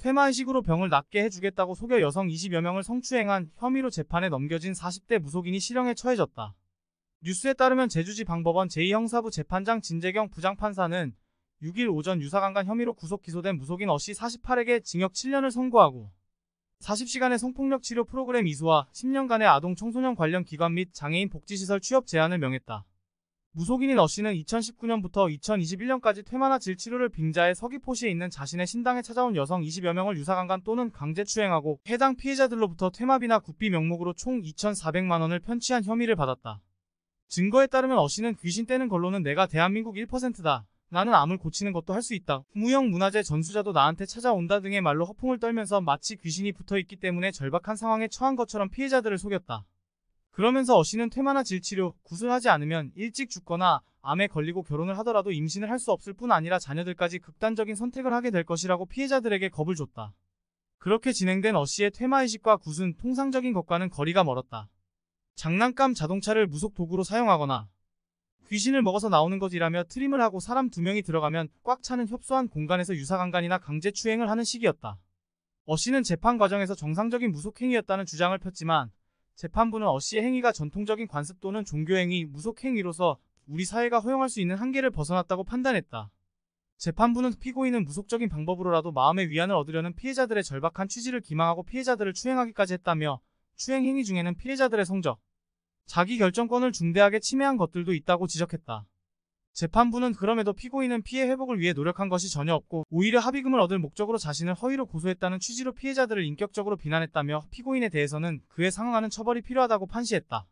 퇴마의식으로 병을 낫게 해주겠다고 속여 여성 20여 명을 성추행한 혐의로 재판에 넘겨진 40대 무속인이 실형에 처해졌다. 뉴스에 따르면 제주지 방법원 제2형사부 재판장 진재경 부장판사는 6일 오전 유사강간 혐의로 구속 기소된 무속인 어씨 48에게 징역 7년을 선고하고 40시간의 성폭력 치료 프로그램 이수와 10년간의 아동 청소년 관련 기관 및 장애인 복지시설 취업 제한을 명했다. 무속인인 러씨는 2019년부터 2021년까지 퇴마나 질치료를 빙자해 서귀포시에 있는 자신의 신당에 찾아온 여성 20여 명을 유사강간 또는 강제추행하고 해당 피해자들로부터 퇴마비나 국비 명목으로 총 2,400만원을 편취한 혐의를 받았다. 증거에 따르면 러씨는 귀신 떼는 걸로는 내가 대한민국 1%다. 나는 암을 고치는 것도 할 수 있다. 무형 문화재 전수자도 나한테 찾아온다 등의 말로 허풍을 떨면서 마치 귀신이 붙어있기 때문에 절박한 상황에 처한 것처럼 피해자들을 속였다. 그러면서 어씨는 퇴마나 질치료, 구술하지 않으면 일찍 죽거나 암에 걸리고 결혼을 하더라도 임신을 할 수 없을 뿐 아니라 자녀들까지 극단적인 선택을 하게 될 것이라고 피해자들에게 겁을 줬다. 그렇게 진행된 어씨의 퇴마의식과 구순 통상적인 것과는 거리가 멀었다. 장난감 자동차를 무속 도구로 사용하거나 귀신을 먹어서 나오는 것이라며 트림을 하고 사람 두 명이 들어가면 꽉 차는 협소한 공간에서 유사강간이나 강제추행을 하는 시기였다. 어씨는 재판 과정에서 정상적인 무속행위였다는 주장을 폈지만 재판부는 어씨의 행위가 전통적인 관습 또는 종교행위, 무속행위로서 우리 사회가 허용할 수 있는 한계를 벗어났다고 판단했다. 재판부는 피고인은 무속적인 방법으로라도 마음의 위안을 얻으려는 피해자들의 절박한 취지를 기망하고 피해자들을 추행하기까지 했다며 추행 행위 중에는 피해자들의 성적, 자기 결정권을 중대하게 침해한 것들도 있다고 지적했다. 재판부는 그럼에도 피고인은 피해 회복을 위해 노력한 것이 전혀 없고 오히려 합의금을 얻을 목적으로 자신을 허위로 고소했다는 취지로 피해자들을 인격적으로 비난했다며 피고인에 대해서는 그에 상응하는 처벌이 필요하다고 판시했다.